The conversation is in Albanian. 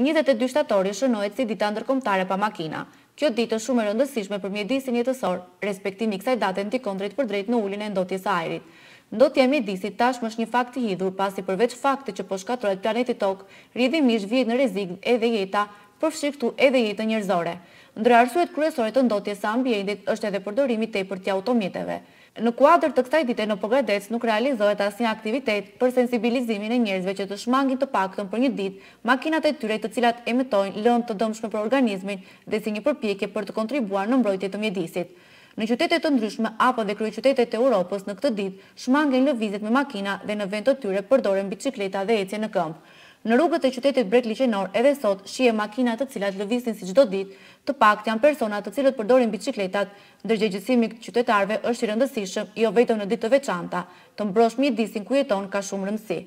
22 shtatori shënojt si dita ndërkomtare pa makina. Kjo ditë është shumë e rëndësishme për mjedisin jetësor, respektimi kësaj date në tikondrit për drejt në ullin e ndotjes aerit. Ndotja mjedisit tashmë është një fakt të hidhur, pasi përveç fakte që po shkatrojt planetit tokë, rridhimish vjetë në rezik edhe jeta, përfshiktu edhe jetë njërzore. Ndre arsuet kryesore të ndotjes a ambjendit është edhe përdorimi te për tja automjeteve. Në kuadrë të kësaj dite në Pogradec nuk realizohet asnjë aktivitet për sensibilizimin e njerëzve që të shmangin të pakton për një ditë makinat e tyre të cilat emetojnë lëndë të dëmshme për organizmin dhe si një përpjekje për të kontribuar në mbrojtje të mjedisit. Në qytete të ndryshme apo dhe krye qytetet e Europës në këtë ditë shmangin lëvizet me makina dhe në vend të tyre përdoren bicikleta dhe ecje në këmbë. Në rrugët e qytetit Brek Liqenor, edhe sot, shie makinat të cilat lëvisin si gjdo dit, të pak të janë personat të cilat përdorin bicikletat, ndërgjegjësimi këtë qytetarve është i rëndësishëm, jo vetëm në ditë të veçanta, të mbrosh mjë disin ku jeton ka shumë rëndësi.